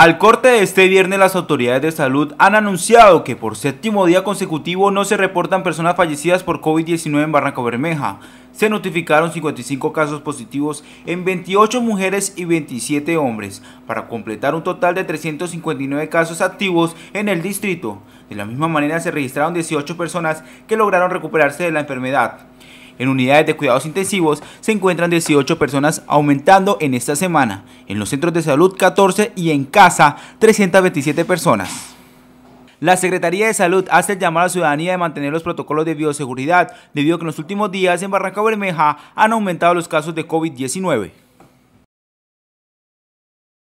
Al corte de este viernes las autoridades de salud han anunciado que por séptimo día consecutivo no se reportan personas fallecidas por COVID-19 en Barranco Bermeja. Se notificaron 55 casos positivos en 28 mujeres y 27 hombres, para completar un total de 359 casos activos en el distrito. De la misma manera se registraron 18 personas que lograron recuperarse de la enfermedad. En unidades de cuidados intensivos se encuentran 18 personas aumentando en esta semana, en los centros de salud 14 y en casa 327 personas. La Secretaría de Salud hace el llamado a la ciudadanía de mantener los protocolos de bioseguridad, debido a que en los últimos días en Barranca Bermeja han aumentado los casos de COVID-19.